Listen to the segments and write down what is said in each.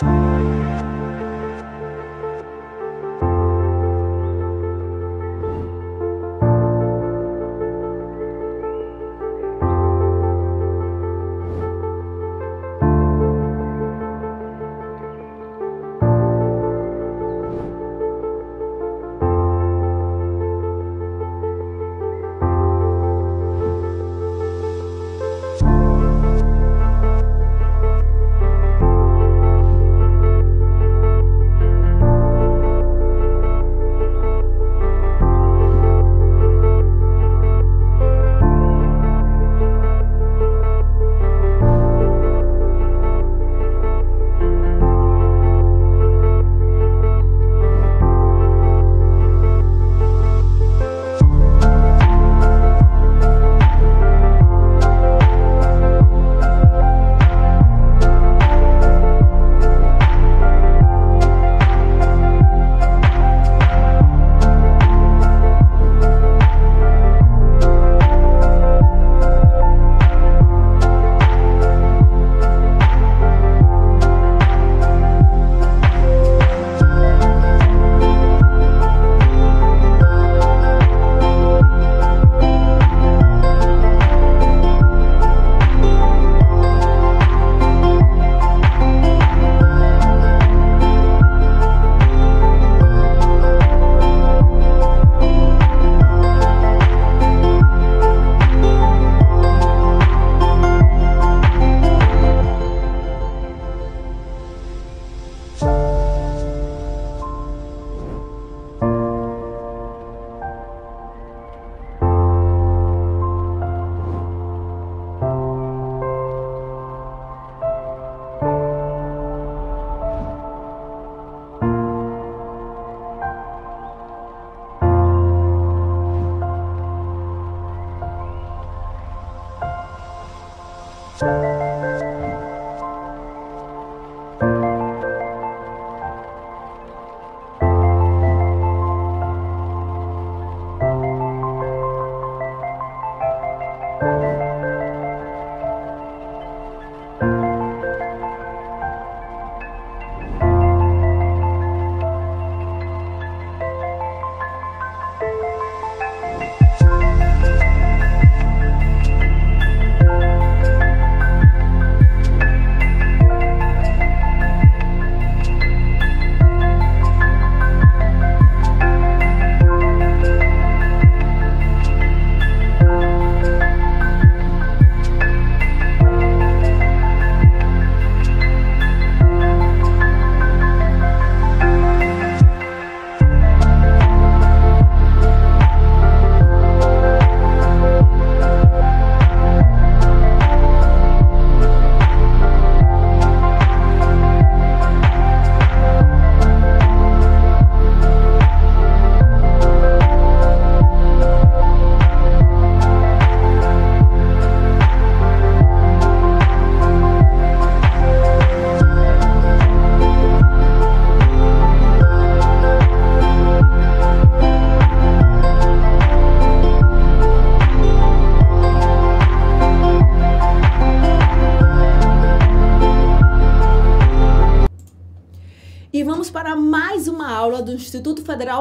Música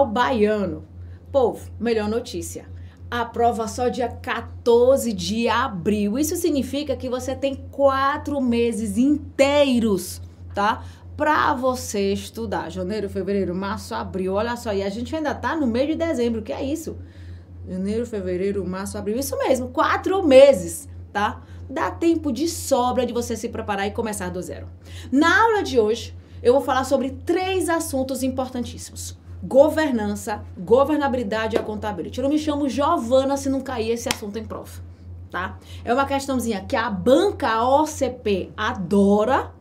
baiano. Povo, melhor notícia. A prova só dia 14 de abril. Isso significa que você tem quatro meses inteiros, tá? Para você estudar. Janeiro, fevereiro, março, abril. Olha só, e a gente ainda tá no meio de dezembro. Que é isso? Janeiro, fevereiro, março, abril. Isso mesmo, quatro meses, tá? Dá tempo de sobra de você se preparar e começar do zero. Na aula de hoje, eu vou falar sobre três assuntos importantíssimos governança, governabilidade e accountability. Eu não me chamo Giovana se não cair esse assunto em prova, tá? É uma questãozinha que a banca OCP adora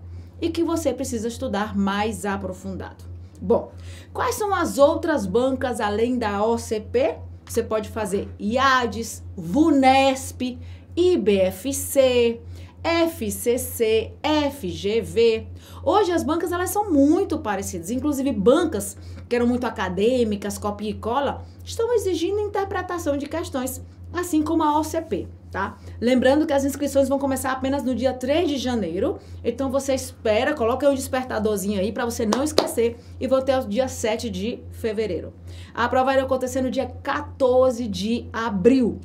e que você precisa estudar mais aprofundado. Bom, quais são as outras bancas além da OCP? Você pode fazer IADES, VUNESP, IBFC, FCC, FGV. Hoje as bancas elas são muito parecidas, inclusive bancas que eram muito acadêmicas, copia e cola, estão exigindo interpretação de questões, assim como a OCP, tá? Lembrando que as inscrições vão começar apenas no dia 3 de janeiro, então você espera, coloca o um despertadorzinho aí para você não esquecer e vou até o dia 7 de fevereiro. A prova vai acontecer no dia 14 de abril,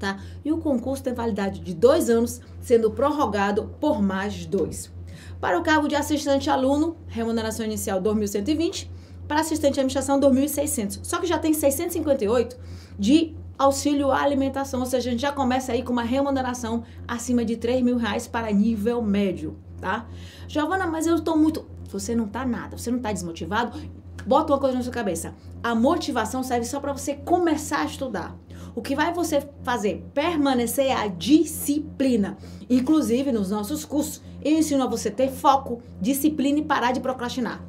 tá? E o concurso tem validade de dois anos, sendo prorrogado por mais dois. Para o cargo de assistente aluno, remuneração inicial 2.120, para assistente de administração 2.600. Só que já tem 658 de auxílio à alimentação, ou seja, a gente já começa aí com uma remuneração acima de 3 mil reais para nível médio, tá? Giovana, mas eu estou muito... Você não tá nada, você não tá desmotivado? Bota uma coisa na sua cabeça. A motivação serve só para você começar a estudar. O que vai você fazer? Permanecer a disciplina. Inclusive nos nossos cursos, eu ensino a você ter foco, disciplina e parar de procrastinar.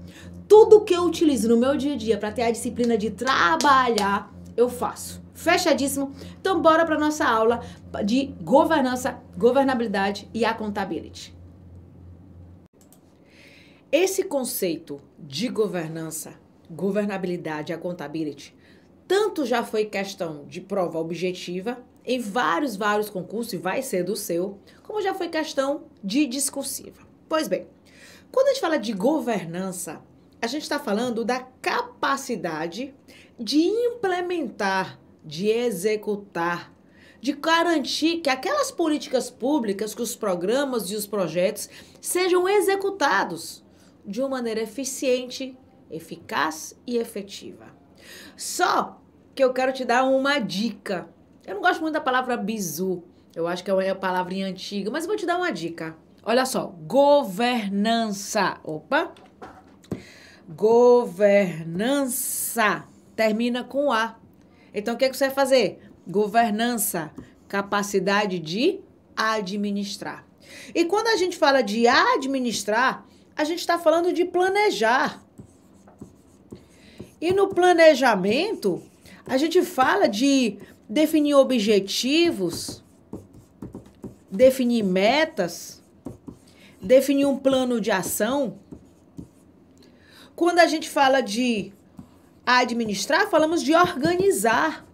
Tudo que eu utilizo no meu dia a dia para ter a disciplina de trabalhar, eu faço. Fechadíssimo. Então bora para nossa aula de governança, governabilidade e accountability. Esse conceito de governança, governabilidade e accountability tanto já foi questão de prova objetiva em vários, vários concursos, e vai ser do seu, como já foi questão de discursiva. Pois bem, quando a gente fala de governança, a gente está falando da capacidade de implementar, de executar, de garantir que aquelas políticas públicas, que os programas e os projetos sejam executados de uma maneira eficiente, eficaz e efetiva. Só que eu quero te dar uma dica. Eu não gosto muito da palavra bizu. Eu acho que é uma palavrinha antiga, mas eu vou te dar uma dica. Olha só, governança. Opa. Governança termina com A. Então o que, é que você vai fazer? Governança, capacidade de administrar. E quando a gente fala de administrar, a gente está falando de planejar. E no planejamento, a gente fala de definir objetivos, definir metas, definir um plano de ação. Quando a gente fala de administrar, falamos de organizar.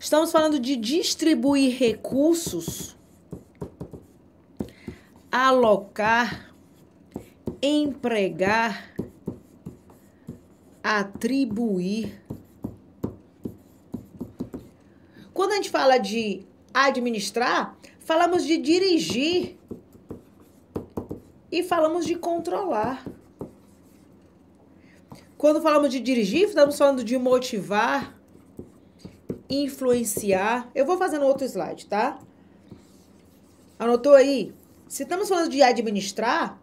Estamos falando de distribuir recursos, alocar, empregar, atribuir Quando a gente fala de administrar, falamos de dirigir e falamos de controlar. Quando falamos de dirigir, estamos falando de motivar, influenciar. Eu vou fazer no outro slide, tá? Anotou aí? Se estamos falando de administrar,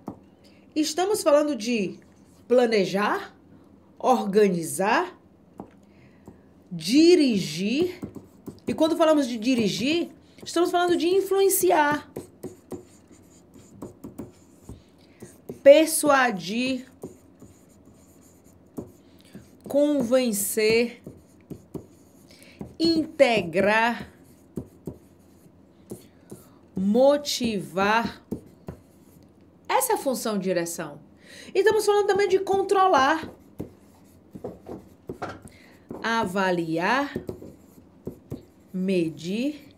estamos falando de planejar, organizar, dirigir e quando falamos de dirigir, estamos falando de influenciar, persuadir, convencer, integrar, motivar. Essa é a função de direção. E estamos falando também de controlar, avaliar, medir,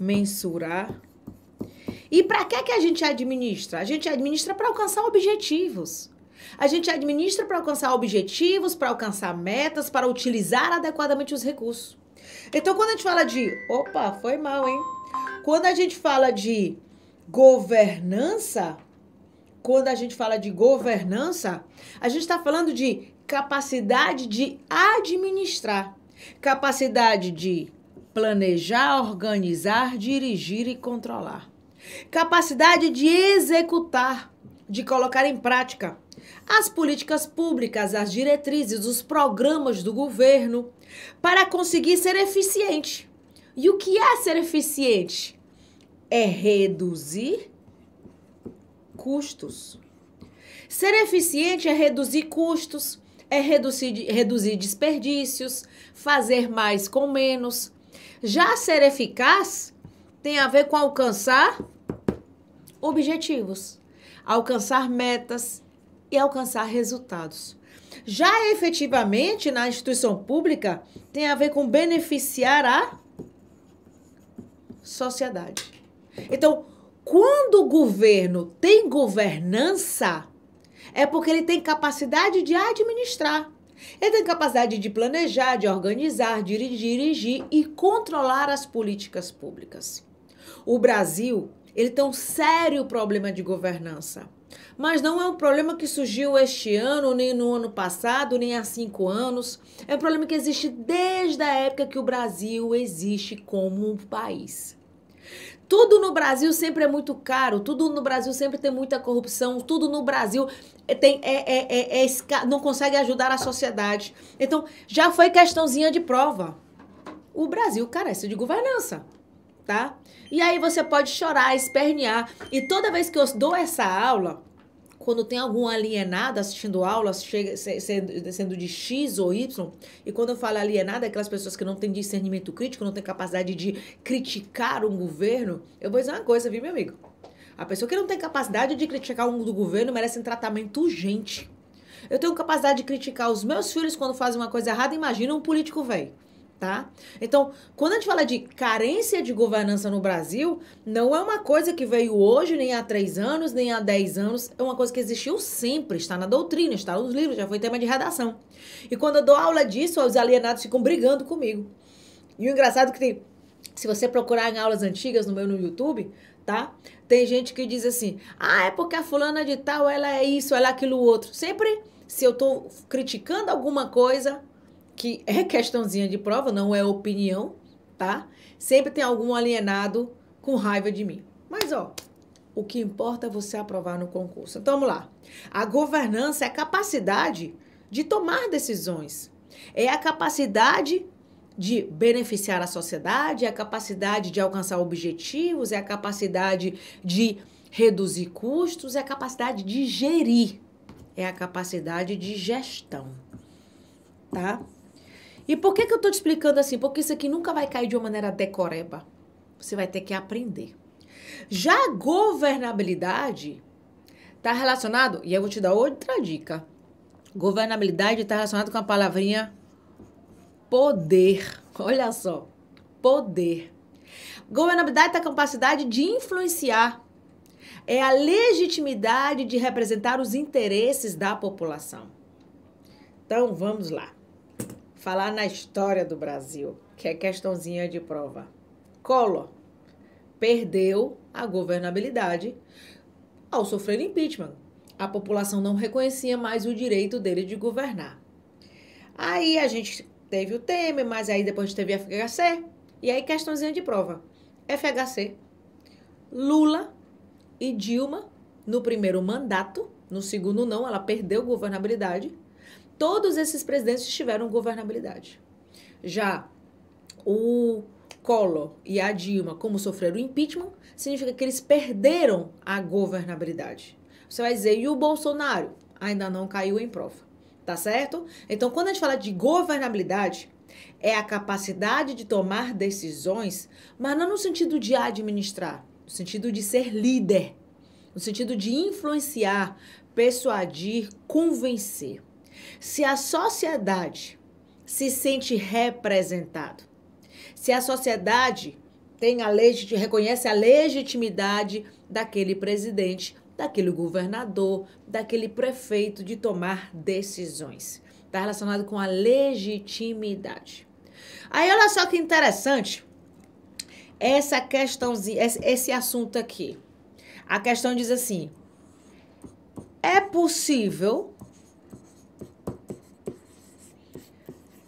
mensurar. E para que que a gente administra? A gente administra para alcançar objetivos. A gente administra para alcançar objetivos, para alcançar metas, para utilizar adequadamente os recursos. Então, quando a gente fala de. Opa, foi mal, hein? Quando a gente fala de governança, quando a gente fala de governança, a gente está falando de capacidade de administrar, capacidade de planejar, organizar, dirigir e controlar. Capacidade de executar, de colocar em prática as políticas públicas, as diretrizes, os programas do governo para conseguir ser eficiente. E o que é ser eficiente? É reduzir custos. Ser eficiente é reduzir custos, é reduzir, reduzir desperdícios, fazer mais com menos, já ser eficaz tem a ver com alcançar objetivos, alcançar metas e alcançar resultados. Já efetivamente na instituição pública tem a ver com beneficiar a sociedade. Então, quando o governo tem governança, é porque ele tem capacidade de administrar. Ele tem capacidade de planejar, de organizar, de dirigir e controlar as políticas públicas. O Brasil ele tem um sério problema de governança. Mas não é um problema que surgiu este ano, nem no ano passado, nem há cinco anos. É um problema que existe desde a época que o Brasil existe como um país. Tudo no Brasil sempre é muito caro, tudo no Brasil sempre tem muita corrupção, tudo no Brasil é, tem, é, é, é, é não consegue ajudar a sociedade. Então, já foi questãozinha de prova. O Brasil carece de governança, tá? E aí você pode chorar, espernear. E toda vez que eu dou essa aula, quando tem algum alienado assistindo aulas, chega, sendo, sendo de X ou Y, e quando eu falo alienado, é aquelas pessoas que não têm discernimento crítico, não têm capacidade de criticar um governo, eu vou dizer uma coisa, viu, meu amigo? A pessoa que não tem capacidade de criticar um do governo merece um tratamento urgente. Eu tenho capacidade de criticar os meus filhos quando fazem uma coisa errada, imagina um político velho tá? Então, quando a gente fala de carência de governança no Brasil, não é uma coisa que veio hoje, nem há três anos, nem há dez anos, é uma coisa que existiu sempre, está na doutrina, está nos livros, já foi tema de redação. E quando eu dou aula disso, os alienados ficam brigando comigo. E o engraçado é que tem, se você procurar em aulas antigas no meu no YouTube, tá? Tem gente que diz assim, ah, é porque a fulana de tal, ela é isso, ela é aquilo outro. Sempre se eu estou criticando alguma coisa, que é questãozinha de prova, não é opinião, tá? Sempre tem algum alienado com raiva de mim. Mas, ó, o que importa é você aprovar no concurso. Então, vamos lá. A governança é a capacidade de tomar decisões. É a capacidade de beneficiar a sociedade, é a capacidade de alcançar objetivos, é a capacidade de reduzir custos, é a capacidade de gerir, é a capacidade de gestão, tá? E por que, que eu estou te explicando assim? Porque isso aqui nunca vai cair de uma maneira decoreba. Você vai ter que aprender. Já a governabilidade está relacionado, e eu vou te dar outra dica. Governabilidade está relacionado com a palavrinha poder. Olha só, poder. Governabilidade está a capacidade de influenciar. É a legitimidade de representar os interesses da população. Então, vamos lá falar na história do Brasil, que é questãozinha de prova. Collor perdeu a governabilidade ao sofrer impeachment. A população não reconhecia mais o direito dele de governar. Aí a gente teve o Temer, mas aí depois teve a FHC. E aí questãozinha de prova. FHC, Lula e Dilma no primeiro mandato, no segundo não, ela perdeu governabilidade todos esses presidentes tiveram governabilidade. Já o Collor e a Dilma, como sofreram impeachment, significa que eles perderam a governabilidade. Você vai dizer, e o Bolsonaro? Ainda não caiu em prova, tá certo? Então, quando a gente fala de governabilidade, é a capacidade de tomar decisões, mas não no sentido de administrar, no sentido de ser líder, no sentido de influenciar, persuadir, convencer. Se a sociedade se sente representado, se a sociedade tem a reconhece a legitimidade daquele presidente, daquele governador, daquele prefeito de tomar decisões. Está relacionado com a legitimidade. Aí olha só que interessante essa questãozinha, esse assunto aqui. A questão diz assim: é possível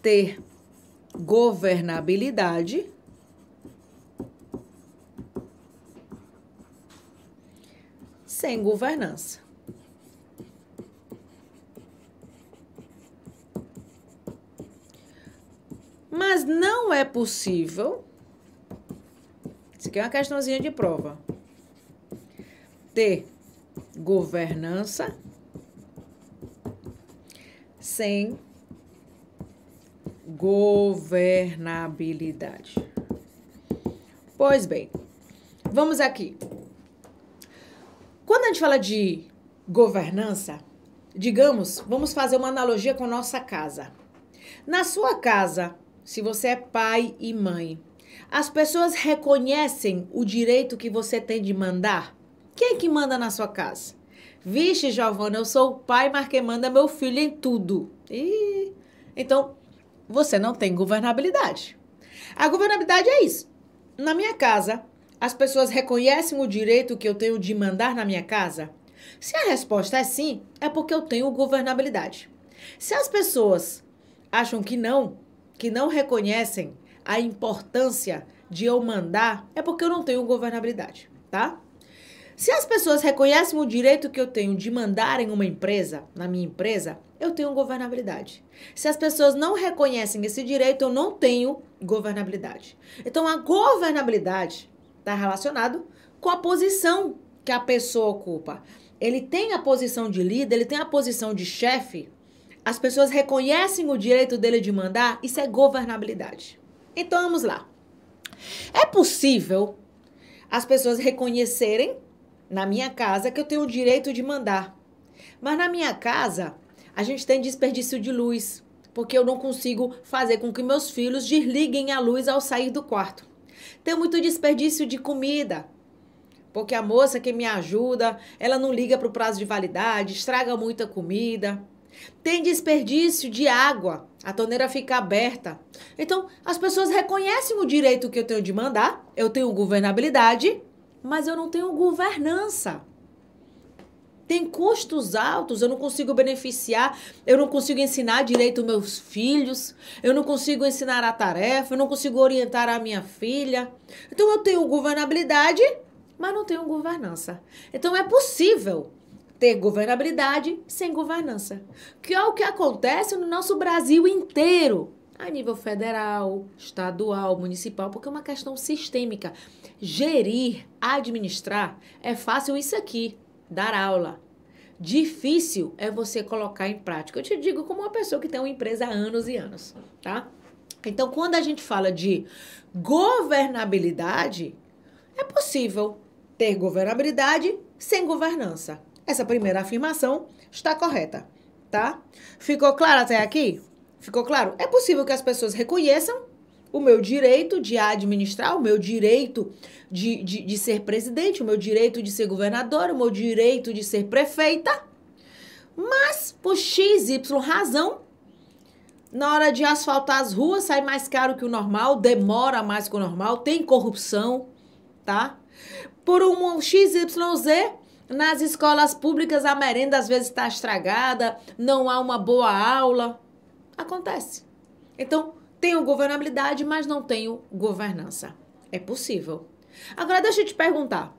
ter governabilidade. Sem governança. Mas não é possível. Isso aqui é uma questãozinha de prova. Ter governança sem governabilidade. Pois bem, vamos aqui. Quando a gente fala de governança, digamos, vamos fazer uma analogia com nossa casa. Na sua casa, se você é pai e mãe, as pessoas reconhecem o direito que você tem de mandar? Quem é que manda na sua casa? Vixe, Giovana, eu sou o pai, mas quem manda é meu filho em tudo. E então, você não tem governabilidade. A governabilidade é isso. Na minha casa, as pessoas reconhecem o direito que eu tenho de mandar na minha casa? Se a resposta é sim, é porque eu tenho governabilidade. Se as pessoas acham que não, que não reconhecem a importância de eu mandar, é porque eu não tenho governabilidade, tá? Se as pessoas reconhecem o direito que eu tenho de mandar em uma empresa, na minha empresa, eu tenho governabilidade. Se as pessoas não reconhecem esse direito, eu não tenho governabilidade. Então, a governabilidade está relacionada com a posição que a pessoa ocupa. Ele tem a posição de líder, ele tem a posição de chefe. As pessoas reconhecem o direito dele de mandar, isso é governabilidade. Então, vamos lá. É possível as pessoas reconhecerem na minha casa que eu tenho o direito de mandar. Mas na minha casa, a gente tem desperdício de luz, porque eu não consigo fazer com que meus filhos desliguem a luz ao sair do quarto. Tem muito desperdício de comida, porque a moça que me ajuda, ela não liga para o prazo de validade, estraga muita comida. Tem desperdício de água, a torneira fica aberta. Então, as pessoas reconhecem o direito que eu tenho de mandar, eu tenho governabilidade, mas eu não tenho governança tem custos altos, eu não consigo beneficiar, eu não consigo ensinar direito meus filhos, eu não consigo ensinar a tarefa, eu não consigo orientar a minha filha. Então eu tenho governabilidade, mas não tenho governança. Então é possível ter governabilidade sem governança, que é o que acontece no nosso Brasil inteiro a nível federal, estadual, municipal, porque é uma questão sistêmica. Gerir, administrar é fácil isso aqui dar aula. Difícil é você colocar em prática. Eu te digo como uma pessoa que tem uma empresa há anos e anos, tá? Então, quando a gente fala de governabilidade, é possível ter governabilidade sem governança. Essa primeira afirmação está correta, tá? Ficou claro até aqui? Ficou claro? É possível que as pessoas reconheçam o meu direito de administrar, o meu direito de, de, de, ser presidente, o meu direito de ser governador, o meu direito de ser prefeita. Mas, por X, Y razão, na hora de asfaltar as ruas sai mais caro que o normal, demora mais que o normal, tem corrupção, tá? Por um X, Y, Z, nas escolas públicas a merenda às vezes está estragada, não há uma boa aula. Acontece. Então, tenho governabilidade, mas não tenho governança. É possível. Agora deixa eu te perguntar.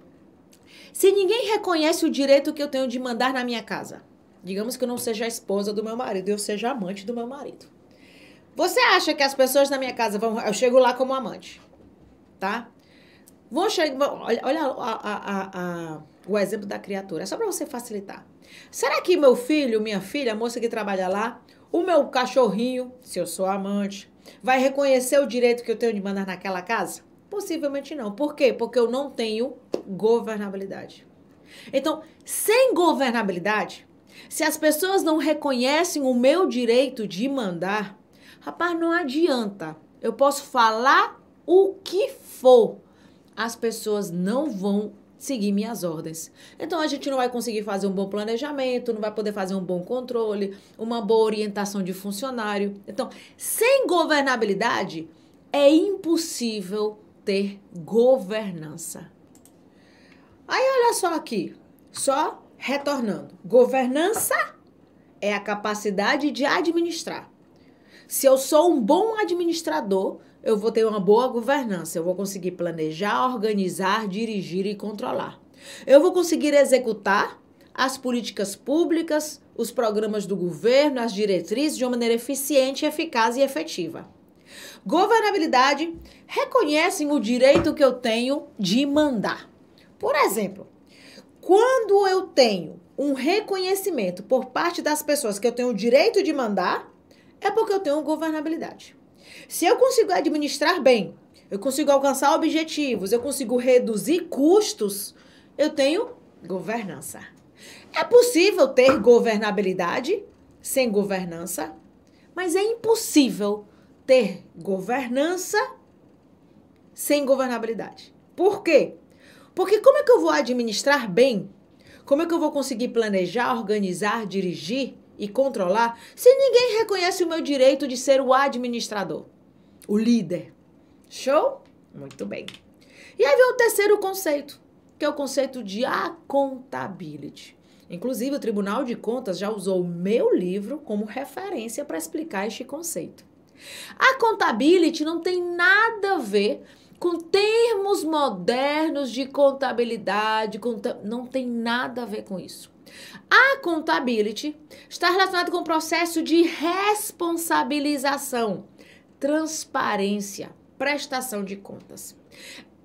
Se ninguém reconhece o direito que eu tenho de mandar na minha casa, digamos que eu não seja a esposa do meu marido, eu seja amante do meu marido. Você acha que as pessoas na minha casa vão. Eu chego lá como amante, tá? Vou chegar. Olha, olha a, a, a, o exemplo da criatura, só para você facilitar. Será que meu filho, minha filha, a moça que trabalha lá, o meu cachorrinho, se eu sou amante, Vai reconhecer o direito que eu tenho de mandar naquela casa? Possivelmente não. Por quê? Porque eu não tenho governabilidade. Então, sem governabilidade, se as pessoas não reconhecem o meu direito de mandar, rapaz, não adianta. Eu posso falar o que for. As pessoas não vão seguir minhas ordens. Então a gente não vai conseguir fazer um bom planejamento, não vai poder fazer um bom controle, uma boa orientação de funcionário. Então, sem governabilidade, é impossível ter governança. Aí olha só aqui, só retornando. Governança é a capacidade de administrar. Se eu sou um bom administrador, eu vou ter uma boa governança, eu vou conseguir planejar, organizar, dirigir e controlar. Eu vou conseguir executar as políticas públicas, os programas do governo, as diretrizes de uma maneira eficiente, eficaz e efetiva. Governabilidade reconhecem o direito que eu tenho de mandar. Por exemplo, quando eu tenho um reconhecimento por parte das pessoas que eu tenho o direito de mandar, é porque eu tenho governabilidade. Se eu consigo administrar bem, eu consigo alcançar objetivos, eu consigo reduzir custos, eu tenho governança. É possível ter governabilidade sem governança, mas é impossível ter governança sem governabilidade. Por quê? Porque como é que eu vou administrar bem? Como é que eu vou conseguir planejar, organizar, dirigir e controlar se ninguém reconhece o meu direito de ser o administrador, o líder? Show? Muito bem. E aí vem o terceiro conceito, que é o conceito de accountability. Inclusive, o Tribunal de Contas já usou o meu livro como referência para explicar este conceito. A contabilidade não tem nada a ver com termos modernos de contabilidade, não tem nada a ver com isso. A accountability está relacionada com o processo de responsabilização, transparência, prestação de contas.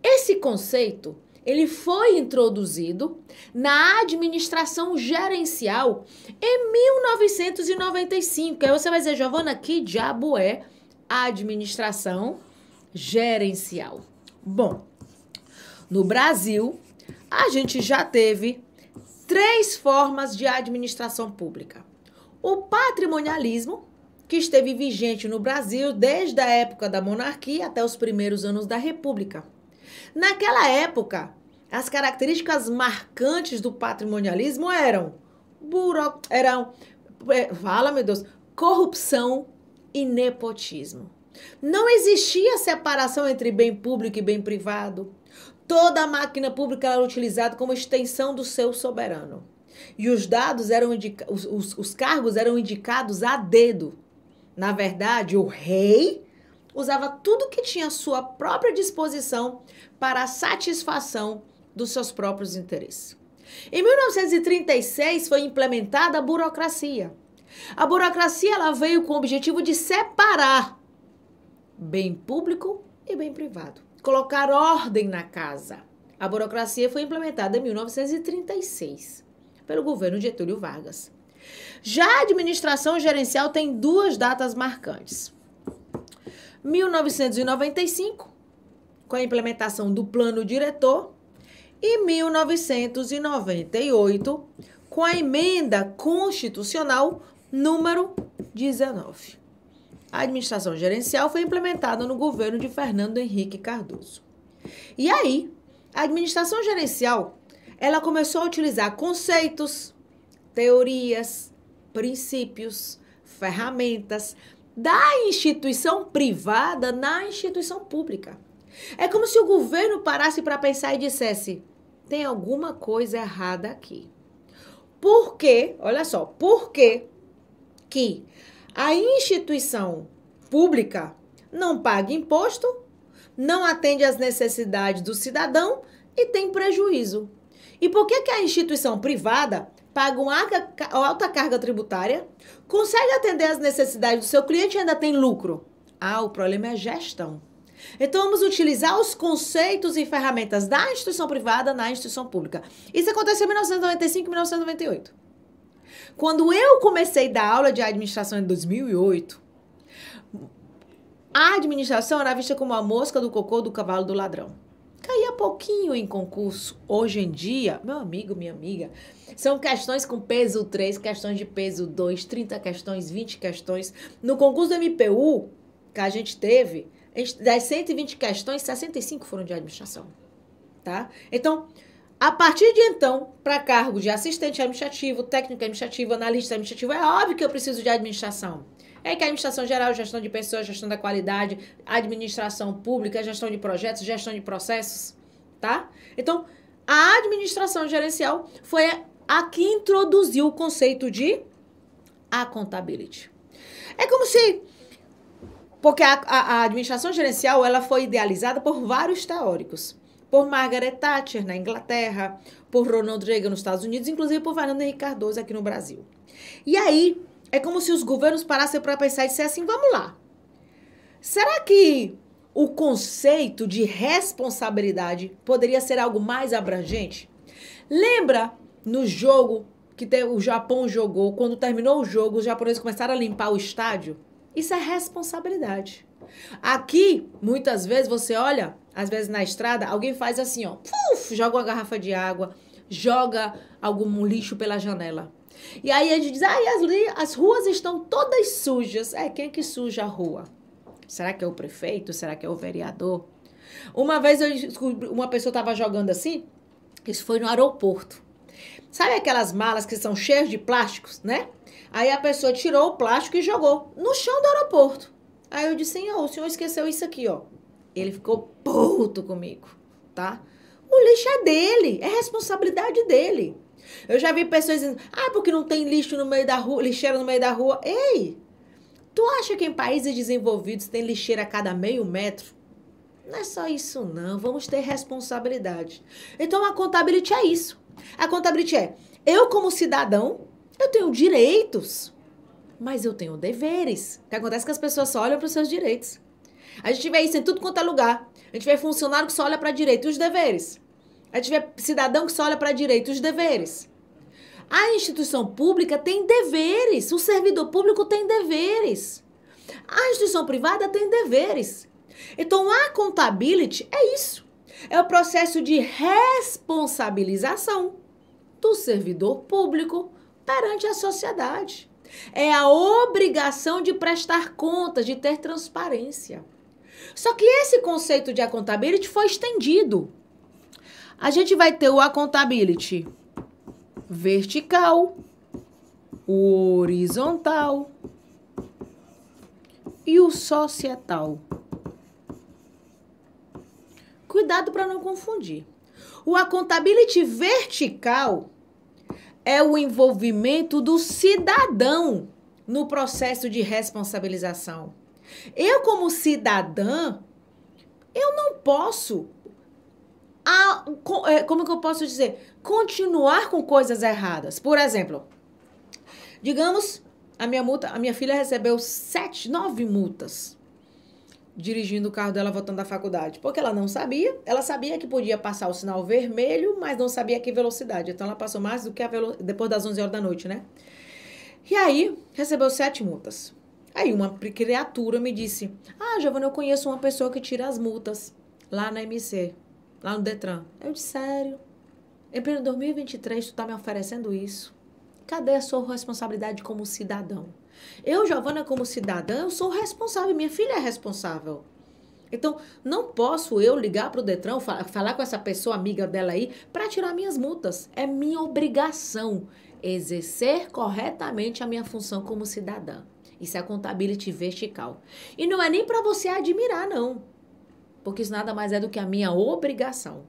Esse conceito ele foi introduzido na administração gerencial em 1995. Aí você vai dizer, Giovana, que diabo é a administração gerencial? Bom, no Brasil, a gente já teve três formas de administração pública. O patrimonialismo, que esteve vigente no Brasil desde a época da monarquia até os primeiros anos da República. Naquela época, as características marcantes do patrimonialismo eram, buro, eram eh, fala meu Deus, corrupção e nepotismo. Não existia separação entre bem público e bem privado. Toda a máquina pública era utilizada como extensão do seu soberano. E os dados eram os, os, os cargos eram indicados a dedo. Na verdade, o rei usava tudo que tinha à sua própria disposição para a satisfação dos seus próprios interesses. Em 1936 foi implementada a burocracia. A burocracia ela veio com o objetivo de separar bem público e bem privado. Colocar ordem na casa. A burocracia foi implementada em 1936 pelo governo Getúlio Vargas. Já a administração gerencial tem duas datas marcantes. 1995, com a implementação do plano diretor, e 1998, com a emenda constitucional número 19 a administração gerencial foi implementada no governo de Fernando Henrique Cardoso. E aí, a administração gerencial, ela começou a utilizar conceitos, teorias, princípios, ferramentas da instituição privada na instituição pública. É como se o governo parasse para pensar e dissesse: tem alguma coisa errada aqui. Por quê? Olha só, por quê que a instituição pública não paga imposto, não atende às necessidades do cidadão e tem prejuízo. E por que, que a instituição privada paga uma alta carga tributária, consegue atender às necessidades do seu cliente e ainda tem lucro? Ah, o problema é gestão. Então vamos utilizar os conceitos e ferramentas da instituição privada na instituição pública. Isso aconteceu em 1995 e 1998. Quando eu comecei da aula de administração em 2008, a administração era vista como a mosca do cocô do cavalo do ladrão. Caía pouquinho em concurso. Hoje em dia, meu amigo, minha amiga, são questões com peso 3, questões de peso 2, 30 questões, 20 questões. No concurso do MPU que a gente teve, das 120 questões, 65 foram de administração. Tá? Então, a partir de então, para cargo de assistente administrativo, técnico administrativo, analista administrativo, é óbvio que eu preciso de administração. É que a administração geral, gestão de pessoas, gestão da qualidade, administração pública, gestão de projetos, gestão de processos, tá? Então, a administração gerencial foi a que introduziu o conceito de accountability. É como se porque a, a, a administração gerencial ela foi idealizada por vários teóricos por Margaret Thatcher na Inglaterra, por Ronald Reagan nos Estados Unidos, inclusive por Fernando Henrique Cardoso aqui no Brasil. E aí é como se os governos parassem para pensar e dissessem assim, vamos lá. Será que o conceito de responsabilidade poderia ser algo mais abrangente? Lembra no jogo que o Japão jogou, quando terminou o jogo, os japoneses começaram a limpar o estádio? Isso é responsabilidade. Aqui, muitas vezes, você olha às vezes na estrada, alguém faz assim, ó, puf, joga uma garrafa de água, joga algum lixo pela janela. E aí a gente diz, ah, as, as ruas estão todas sujas. É, quem é que suja a rua? Será que é o prefeito? Será que é o vereador? Uma vez eu, descobri uma pessoa estava jogando assim, isso foi no aeroporto. Sabe aquelas malas que são cheias de plásticos, né? Aí a pessoa tirou o plástico e jogou no chão do aeroporto. Aí eu disse, senhor, o senhor esqueceu isso aqui, ó. Ele ficou puto comigo, tá? O lixo é dele, é responsabilidade dele. Eu já vi pessoas dizendo, ah, porque não tem lixo no meio da rua, lixeira no meio da rua. Ei, tu acha que em países desenvolvidos tem lixeira a cada meio metro? Não é só isso não, vamos ter responsabilidade. Então a contabilidade é isso. A contabilidade é, eu como cidadão, eu tenho direitos, mas eu tenho deveres. O que acontece é que as pessoas só olham para os seus direitos. A gente vê isso em tudo quanto é lugar. A gente vê funcionário que só olha para a direita e os deveres. A gente vê cidadão que só olha para a direita e os deveres. A instituição pública tem deveres. O servidor público tem deveres. A instituição privada tem deveres. Então, a accountability é isso. É o processo de responsabilização do servidor público perante a sociedade. É a obrigação de prestar contas, de ter transparência. Só que esse conceito de accountability foi estendido. A gente vai ter o accountability vertical, o horizontal e o societal. Cuidado para não confundir. O accountability vertical é o envolvimento do cidadão no processo de responsabilização. Eu, como cidadã, eu não posso. A, é, como que eu posso dizer? Continuar com coisas erradas. Por exemplo, digamos, a minha multa, a minha filha recebeu sete, nove multas dirigindo o carro dela voltando da faculdade. Porque ela não sabia, ela sabia que podia passar o sinal vermelho, mas não sabia que velocidade. Então ela passou mais do que a velocidade depois das 11 horas da noite, né? E aí, recebeu sete multas. Aí uma criatura me disse: Ah, Giovana, eu conheço uma pessoa que tira as multas lá na MC, lá no Detran. Eu disse: Sério? Em pleno 2023, tu tá me oferecendo isso? Cadê a sua responsabilidade como cidadão? Eu, Giovana, como cidadã, eu sou responsável, minha filha é responsável. Então, não posso eu ligar para o Detran, falar com essa pessoa amiga dela aí, para tirar minhas multas. É minha obrigação exercer corretamente a minha função como cidadã. Isso é contabilidade vertical. E não é nem para você admirar, não. Porque isso nada mais é do que a minha obrigação.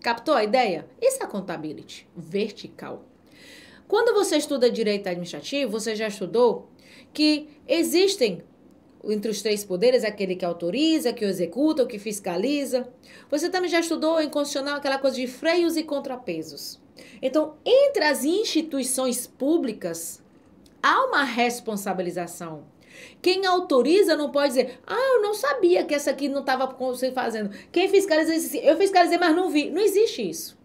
Captou a ideia? Isso é contabilidade vertical. Quando você estuda direito administrativo, você já estudou que existem entre os três poderes, aquele que autoriza, que executa, o que fiscaliza. Você também já estudou em constitucional aquela coisa de freios e contrapesos. Então, entre as instituições públicas, há uma responsabilização. Quem autoriza não pode dizer, ah, eu não sabia que essa aqui não estava fazendo. Quem fiscaliza disse: assim, eu fiscalizei, mas não vi. Não existe isso.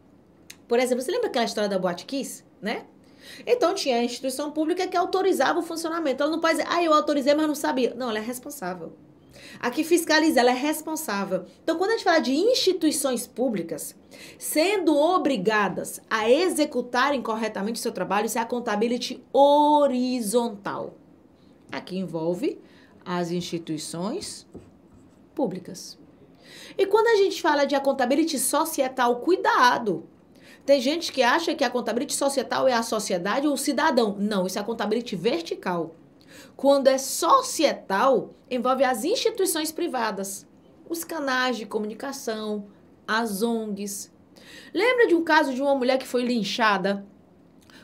Por exemplo, você lembra aquela história da Boate Kiss, né? Então tinha a instituição pública que autorizava o funcionamento. Ela não pode dizer, ah, eu autorizei, mas não sabia. Não, ela é responsável. A que fiscaliza, ela é responsável. Então, quando a gente fala de instituições públicas sendo obrigadas a executarem corretamente o seu trabalho, isso é a contabilidade horizontal. Aqui envolve as instituições públicas. E quando a gente fala de contabilidade societal, cuidado. Tem gente que acha que a contabilidade societal é a sociedade ou o cidadão. Não, isso é a contabilidade vertical. Quando é societal, envolve as instituições privadas, os canais de comunicação, as ONGs. Lembra de um caso de uma mulher que foi linchada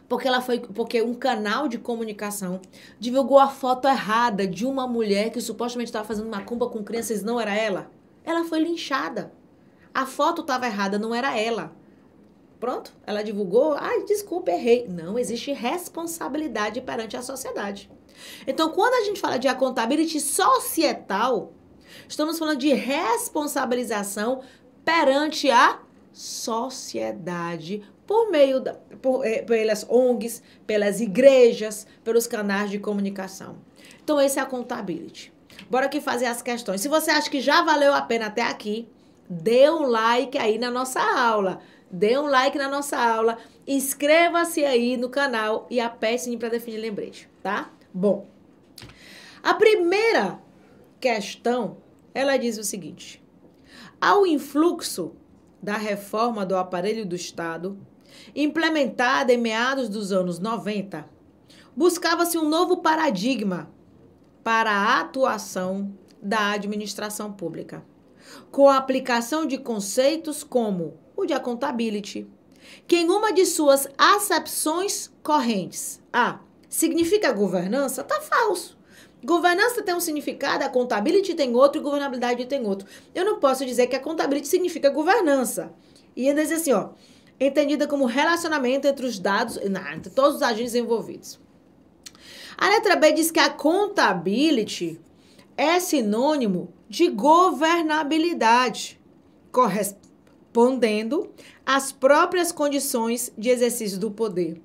porque ela foi porque um canal de comunicação divulgou a foto errada de uma mulher que supostamente estava fazendo macumba com crianças, não era ela. Ela foi linchada. A foto estava errada, não era ela. Pronto, ela divulgou, ai, desculpa, errei. Não existe responsabilidade perante a sociedade. Então, quando a gente fala de accountability societal, estamos falando de responsabilização perante a sociedade por meio da, por, eh, pelas ONGs, pelas igrejas, pelos canais de comunicação. Então, esse é a accountability. Bora aqui fazer as questões. Se você acha que já valeu a pena até aqui, dê um like aí na nossa aula. Dê um like na nossa aula, inscreva-se aí no canal e aperte para definir lembrete, tá? Bom, a primeira questão, ela diz o seguinte: ao influxo da reforma do aparelho do Estado, implementada em meados dos anos 90, buscava-se um novo paradigma para a atuação da administração pública, com a aplicação de conceitos como o de accountability, que em uma de suas acepções correntes, a significa governança, está falso. Governança tem um significado, a contabilidade tem outro e governabilidade tem outro. Eu não posso dizer que a contabilidade significa governança. E ainda dizer assim, ó, entendida como relacionamento entre os dados, não, entre todos os agentes envolvidos. A letra B diz que a contabilidade é sinônimo de governabilidade, correspondendo às próprias condições de exercício do poder.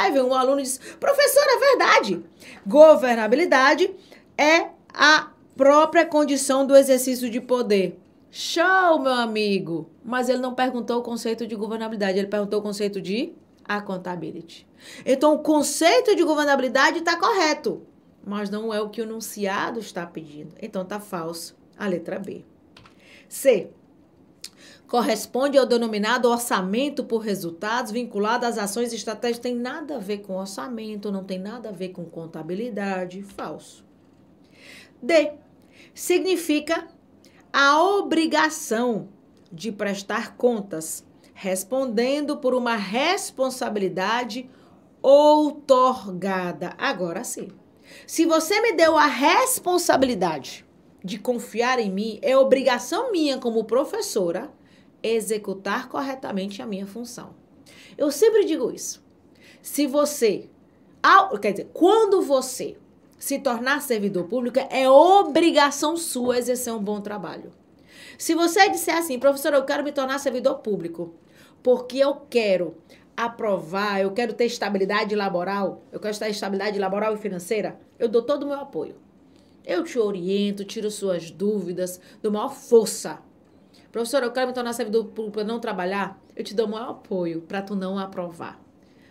Aí vem um aluno e diz: professora, é verdade. Governabilidade é a própria condição do exercício de poder. Show, meu amigo! Mas ele não perguntou o conceito de governabilidade, ele perguntou o conceito de accountability. Então, o conceito de governabilidade está correto, mas não é o que o enunciado está pedindo. Então, está falso a letra B. C corresponde ao denominado orçamento por resultados vinculado às ações estratégicas. Tem nada a ver com orçamento, não tem nada a ver com contabilidade. Falso. D. Significa a obrigação de prestar contas, respondendo por uma responsabilidade outorgada. Agora sim. Se você me deu a responsabilidade de confiar em mim, é obrigação minha como professora executar corretamente a minha função. Eu sempre digo isso. Se você, quer dizer, quando você se tornar servidor público, é obrigação sua exercer um bom trabalho. Se você disser assim, professor, eu quero me tornar servidor público, porque eu quero aprovar, eu quero ter estabilidade laboral, eu quero ter estabilidade laboral e financeira, eu dou todo o meu apoio. Eu te oriento, tiro suas dúvidas, dou maior força Professora, eu quero me tornar servidor público para não trabalhar. Eu te dou o maior apoio para tu não aprovar.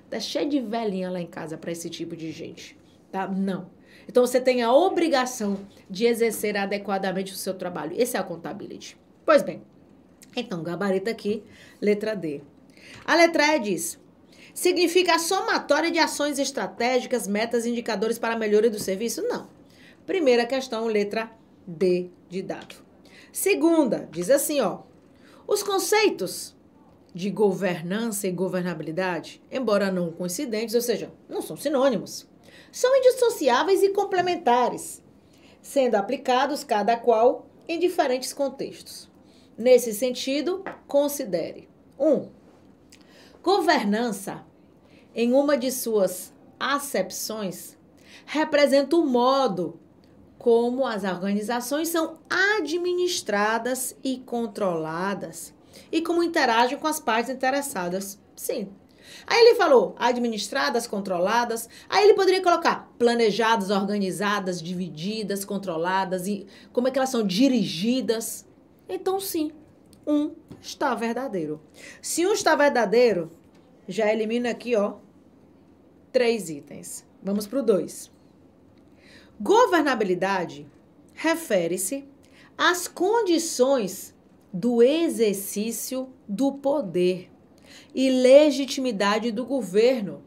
Tá cheio de velhinha lá em casa para esse tipo de gente, tá? Não. Então você tem a obrigação de exercer adequadamente o seu trabalho. Esse é a contabilidade. Pois bem. Então, gabarito aqui, letra D. A letra E diz: significa a somatória de ações estratégicas, metas e indicadores para a melhoria do serviço? Não. Primeira questão, letra D de dado. Segunda, diz assim, ó. Os conceitos de governança e governabilidade, embora não coincidentes, ou seja, não são sinônimos, são indissociáveis e complementares, sendo aplicados cada qual em diferentes contextos. Nesse sentido, considere: 1. Um, governança, em uma de suas acepções, representa o modo como as organizações são administradas e controladas e como interagem com as partes interessadas. Sim. Aí ele falou administradas, controladas. Aí ele poderia colocar planejadas, organizadas, divididas, controladas e como é que elas são dirigidas. Então, sim, um está verdadeiro. Se um está verdadeiro, já elimina aqui, ó, três itens. Vamos para o dois. Governabilidade refere-se às condições do exercício do poder e legitimidade do governo,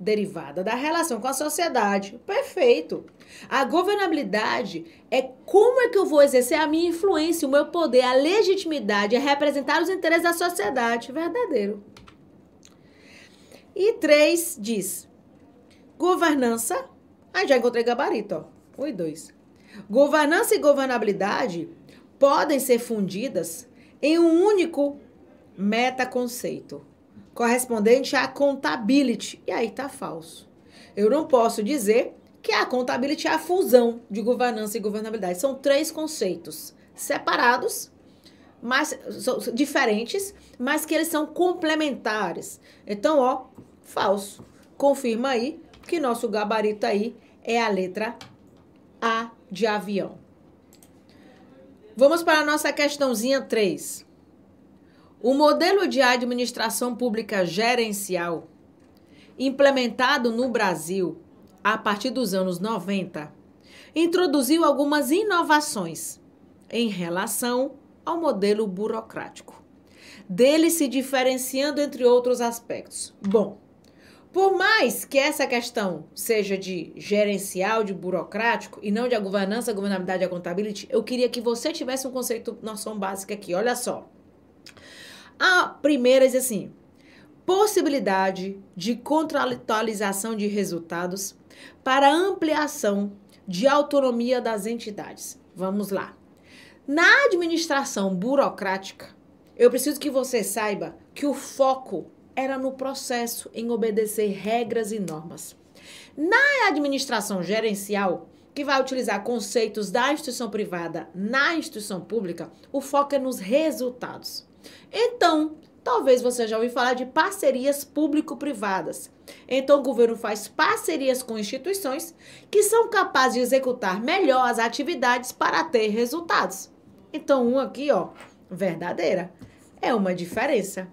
derivada da relação com a sociedade. Perfeito. A governabilidade é como é que eu vou exercer a minha influência, o meu poder, a legitimidade, é representar os interesses da sociedade. Verdadeiro. E três diz: governança. Aí já encontrei gabarito, ó. 1 e 2. Governança e governabilidade podem ser fundidas em um único metaconceito, correspondente à contabilidade. E aí tá falso. Eu não posso dizer que a contabilidade é a fusão de governança e governabilidade. São três conceitos separados, mas diferentes, mas que eles são complementares. Então, ó, falso. Confirma aí que nosso gabarito aí é a letra a de avião. Vamos para a nossa questãozinha 3. O modelo de administração pública gerencial, implementado no Brasil a partir dos anos 90, introduziu algumas inovações em relação ao modelo burocrático, dele se diferenciando entre outros aspectos. Bom, por mais que essa questão seja de gerencial, de burocrático e não de a governança, a governabilidade e a contabilidade, eu queria que você tivesse um conceito noção básica aqui. Olha só. A primeira é diz assim: possibilidade de contratualização de resultados para ampliação de autonomia das entidades. Vamos lá. Na administração burocrática, eu preciso que você saiba que o foco era no processo, em obedecer regras e normas. Na administração gerencial, que vai utilizar conceitos da instituição privada na instituição pública, o foco é nos resultados. Então, talvez você já ouviu falar de parcerias público-privadas. Então, o governo faz parcerias com instituições que são capazes de executar melhor as atividades para ter resultados. Então, um aqui, ó, verdadeira, é uma diferença.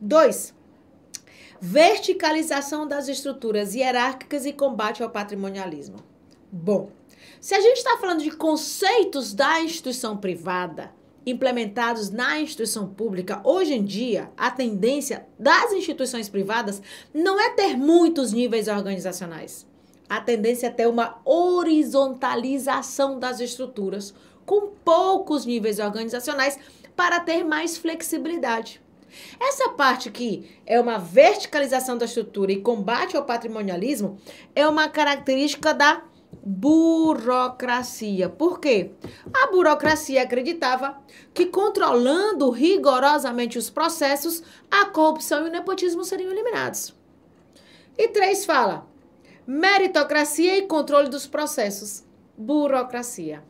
Dois, verticalização das estruturas hierárquicas e combate ao patrimonialismo. Bom, se a gente está falando de conceitos da instituição privada implementados na instituição pública, hoje em dia, a tendência das instituições privadas não é ter muitos níveis organizacionais. A tendência é ter uma horizontalização das estruturas, com poucos níveis organizacionais, para ter mais flexibilidade. Essa parte que é uma verticalização da estrutura e combate ao patrimonialismo é uma característica da burocracia. Por quê? A burocracia acreditava que controlando rigorosamente os processos, a corrupção e o nepotismo seriam eliminados. E três fala: meritocracia e controle dos processos. Burocracia.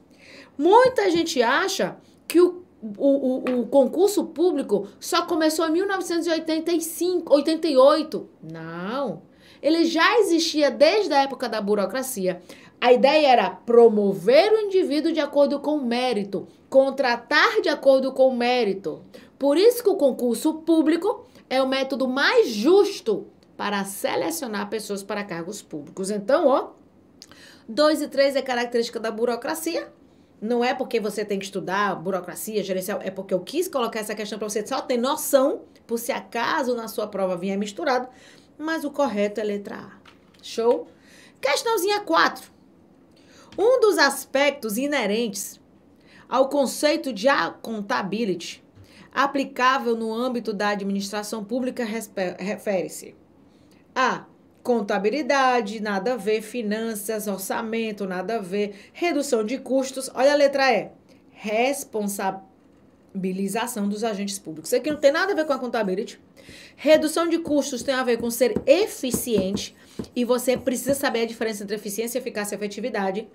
Muita gente acha que o o, o, o, concurso público só começou em 1985, 88. Não. Ele já existia desde a época da burocracia. A ideia era promover o indivíduo de acordo com o mérito, contratar de acordo com o mérito. Por isso que o concurso público é o método mais justo para selecionar pessoas para cargos públicos. Então, ó, 2 e 3 é característica da burocracia, não é porque você tem que estudar burocracia, gerencial, é porque eu quis colocar essa questão para você só ter noção, por se acaso na sua prova vinha misturado, mas o correto é letra A. Show? Questãozinha 4. Um dos aspectos inerentes ao conceito de accountability aplicável no âmbito da administração pública refere-se a contabilidade, nada a ver, finanças, orçamento, nada a ver, redução de custos. Olha a letra E. Responsabilização dos agentes públicos. Isso aqui não tem nada a ver com a contabilidade. Redução de custos tem a ver com ser eficiente e você precisa saber a diferença entre eficiência, eficácia e efetividade.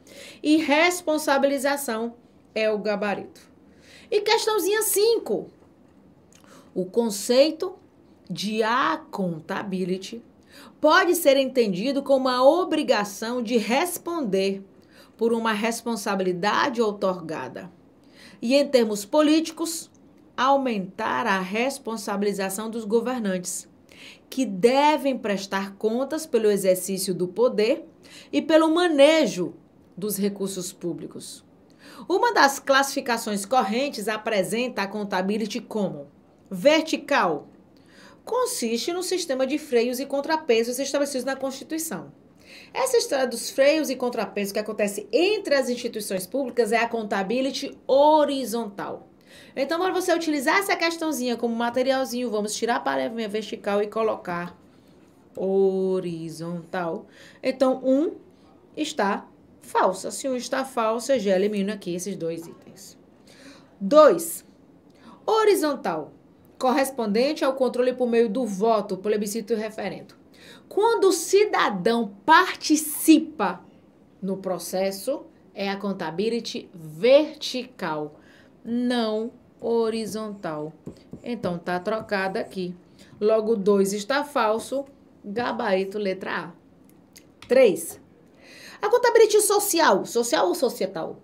E responsabilização é o gabarito. E questãozinha 5. O conceito de accountability pode ser entendido como a obrigação de responder por uma responsabilidade outorgada. E em termos políticos, aumentar a responsabilização dos governantes, que devem prestar contas pelo exercício do poder e pelo manejo dos recursos públicos. Uma das classificações correntes apresenta a contabilidade como vertical, consiste no sistema de freios e contrapesos estabelecidos na Constituição. Essa história dos freios e contrapesos que acontece entre as instituições públicas é a contabilidade horizontal. Então, para você utilizar essa questãozinha como materialzinho, vamos tirar a parevinha vertical e colocar horizontal. Então, um está falsa. Se um está falsa, já elimino aqui esses dois itens. 2. Horizontal correspondente ao controle por meio do voto, plebiscito e referendo. Quando o cidadão participa no processo, é a contabilidade vertical, não horizontal. Então tá trocada aqui. Logo 2 está falso, gabarito letra A. 3. A contabilidade social, social ou societal,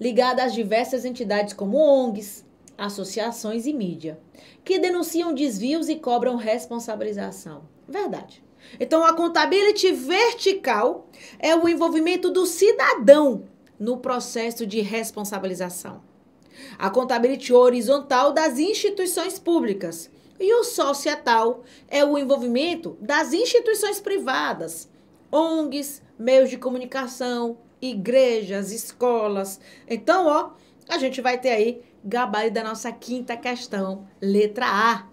ligada às diversas entidades como ONGs, associações e mídia, que denunciam desvios e cobram responsabilização. Verdade. Então, a contabilidade vertical é o envolvimento do cidadão no processo de responsabilização. A contabilidade horizontal das instituições públicas. E o societal é o envolvimento das instituições privadas, ONGs, meios de comunicação, igrejas, escolas. Então, ó, a gente vai ter aí gabarito da nossa quinta questão, letra A.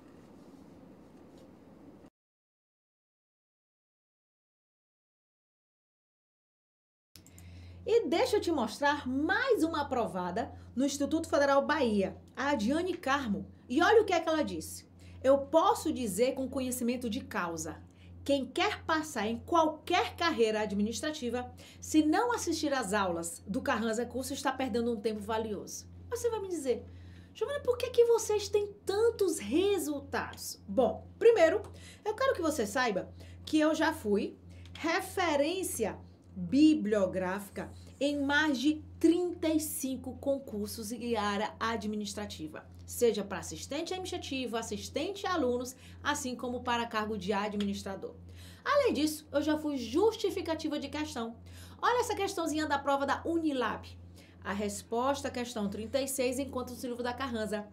E deixa eu te mostrar mais uma aprovada no Instituto Federal Bahia, a Diane Carmo. E olha o que é que ela disse. Eu posso dizer com conhecimento de causa. Quem quer passar em qualquer carreira administrativa, se não assistir às aulas do Carranza Curso, está perdendo um tempo valioso você vai me dizer, Giovana, por que, que vocês têm tantos resultados? Bom, primeiro, eu quero que você saiba que eu já fui referência bibliográfica em mais de 35 concursos de área administrativa, seja para assistente administrativo, assistente a alunos, assim como para cargo de administrador. Além disso, eu já fui justificativa de questão. Olha essa questãozinha da prova da Unilab. A resposta à questão 36 encontra-se no livro da Carranza.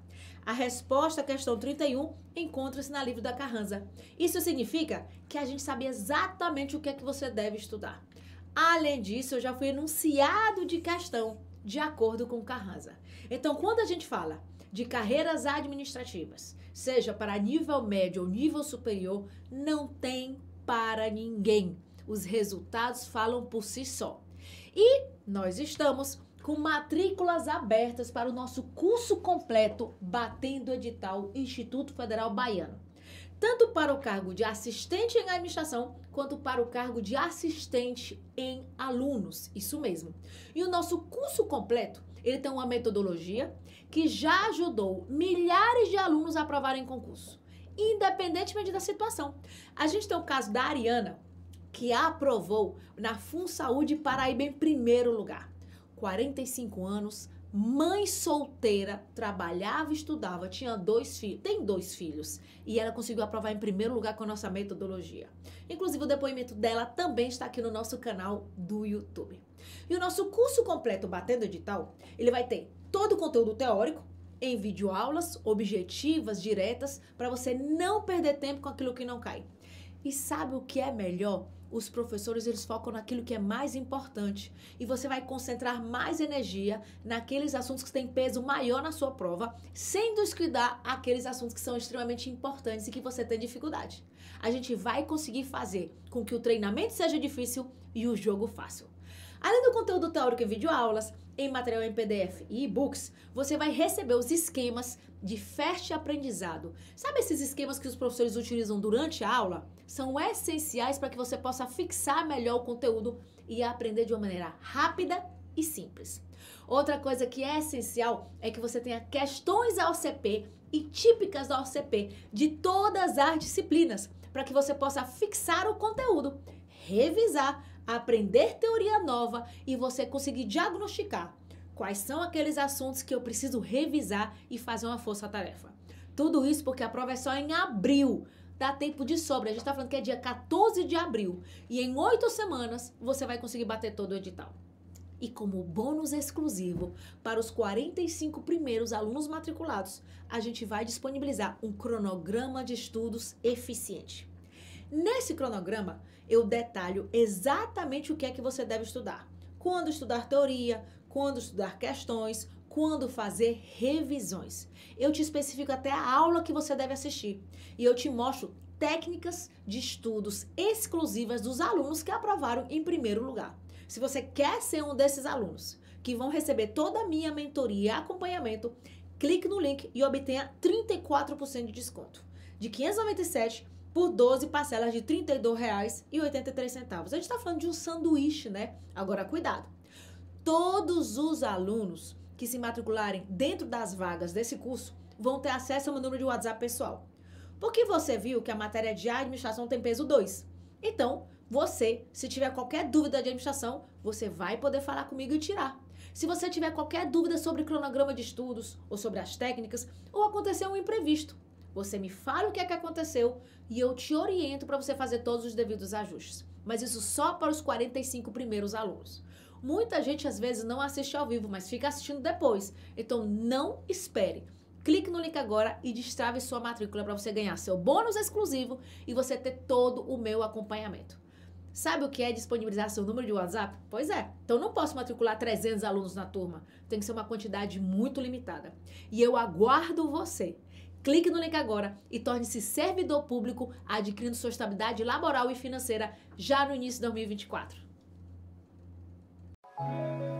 A resposta à questão 31 encontra-se no livro da Carranza. Isso significa que a gente sabe exatamente o que é que você deve estudar. Além disso, eu já fui enunciado de questão de acordo com Carranza. Então, quando a gente fala de carreiras administrativas, seja para nível médio ou nível superior, não tem para ninguém. Os resultados falam por si só. E nós estamos com matrículas abertas para o nosso curso completo Batendo Edital Instituto Federal Baiano. Tanto para o cargo de assistente em administração, quanto para o cargo de assistente em alunos, isso mesmo. E o nosso curso completo, ele tem uma metodologia que já ajudou milhares de alunos a aprovarem concurso, independentemente da situação. A gente tem o caso da Ariana, que aprovou na FunSaúde Paraíba em primeiro lugar. 45 anos, mãe solteira, trabalhava, estudava, tinha dois filhos, tem dois filhos, e ela conseguiu aprovar em primeiro lugar com a nossa metodologia. Inclusive o depoimento dela também está aqui no nosso canal do YouTube. E o nosso curso completo Batendo Edital, ele vai ter todo o conteúdo teórico, em videoaulas objetivas, diretas, para você não perder tempo com aquilo que não cai. E sabe o que é melhor? os professores eles focam naquilo que é mais importante e você vai concentrar mais energia naqueles assuntos que têm peso maior na sua prova, sem descuidar aqueles assuntos que são extremamente importantes e que você tem dificuldade. A gente vai conseguir fazer com que o treinamento seja difícil e o jogo fácil. Além do conteúdo teórico em videoaulas, em material em PDF e e-books, você vai receber os esquemas de fértil aprendizado. Sabe esses esquemas que os professores utilizam durante a aula? são essenciais para que você possa fixar melhor o conteúdo e aprender de uma maneira rápida e simples. Outra coisa que é essencial é que você tenha questões da OCP e típicas da OCP de todas as disciplinas, para que você possa fixar o conteúdo, revisar, aprender teoria nova e você conseguir diagnosticar quais são aqueles assuntos que eu preciso revisar e fazer uma força-tarefa. Tudo isso porque a prova é só em abril. Dá tempo de sobra. A gente está falando que é dia 14 de abril. E em oito semanas você vai conseguir bater todo o edital. E como bônus exclusivo para os 45 primeiros alunos matriculados, a gente vai disponibilizar um cronograma de estudos eficiente. Nesse cronograma, eu detalho exatamente o que é que você deve estudar. Quando estudar teoria, quando estudar questões, quando fazer revisões. Eu te especifico até a aula que você deve assistir e eu te mostro técnicas de estudos exclusivas dos alunos que aprovaram em primeiro lugar. Se você quer ser um desses alunos que vão receber toda a minha mentoria e acompanhamento, clique no link e obtenha 34% de desconto. De 597 por 12 parcelas de R$ 32,83. A gente está falando de um sanduíche, né? Agora, cuidado. Todos os alunos que se matricularem dentro das vagas desse curso vão ter acesso ao meu número de WhatsApp pessoal. Porque você viu que a matéria de administração tem peso 2. Então, você, se tiver qualquer dúvida de administração, você vai poder falar comigo e tirar. Se você tiver qualquer dúvida sobre cronograma de estudos, ou sobre as técnicas, ou aconteceu um imprevisto, você me fala o que é que aconteceu e eu te oriento para você fazer todos os devidos ajustes. Mas isso só para os 45 primeiros alunos. Muita gente às vezes não assiste ao vivo, mas fica assistindo depois. Então não espere. Clique no link agora e destrave sua matrícula para você ganhar seu bônus exclusivo e você ter todo o meu acompanhamento. Sabe o que é disponibilizar seu número de WhatsApp? Pois é, então não posso matricular 300 alunos na turma. Tem que ser uma quantidade muito limitada. E eu aguardo você. Clique no link agora e torne-se servidor público adquirindo sua estabilidade laboral e financeira já no início de 2024. Thank you.